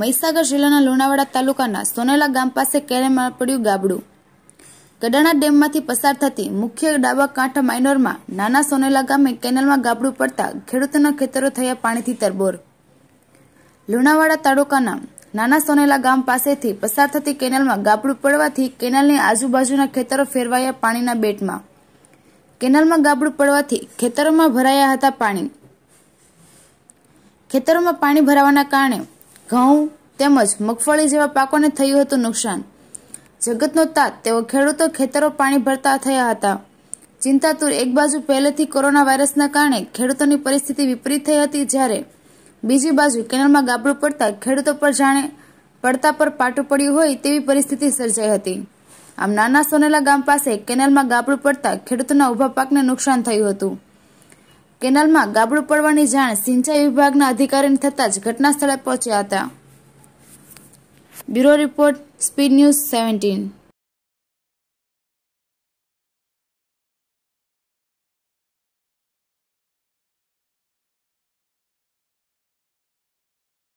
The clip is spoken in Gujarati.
મહીસાગર જિલ્લાના લુણાવાડા તાલુકાના સોનેલા ગામ પાસે કેરેમાં પડ્યું ગાબડું ગડાણા ડેમમાંથી પસાર થતી મુખ્ય ડાબા કાંઠા માઇનોરમાં નાના સોનેલા ગામે કેનાલમાં ગાબડું પડતા ખેડૂતોના ખેતરો થયા પાણીથી તરબોર લુણાવાડા તાલુકાના નાના સોનેલા ગામ પાસેથી પસાર થતી કેનાલમાં ગાબડું પડવાથી કેનાલની આજુબાજુના ખેતરો ફેરવાયા પાણીના બેટમાં કેનાલમાં ગાબડું પડવાથી ખેતરોમાં ભરાયા હતા પાણી ખેતરોમાં પાણી ભરાવાના કારણે ઘઉં તેમજ મગફળી જેવા પાકોને થયું હતું નુકસાન જગતનો તાત તેઓ ખેડૂતો ખેતરો પાણી ભરતા થયા હતા ચિંતાતુર એક બાજુ પહેલેથી કોરોના વાયરસના કારણે ખેડૂતોની પરિસ્થિતિ વિપરીત થઈ હતી જ્યારે બીજી બાજુ કેનાલમાં ગાબડું પડતા ખેડૂતો પર જાણે પડતા પર પાટું પડ્યું હોય તેવી પરિસ્થિતિ સર્જાઈ હતી આમ નાના સોનેલા ગામ પાસે કેનાલમાં ગાબડું પડતા ખેડૂતોના ઊભા પાકને નુકસાન થયું હતું કેનાલમાં ગાબડું પડવાની જાણ સિંચાઈ વિભાગના અધિકારીને થતાં જ ઘટના સ્થળે પહોંચ્યા હતા bureau report speed news seventeen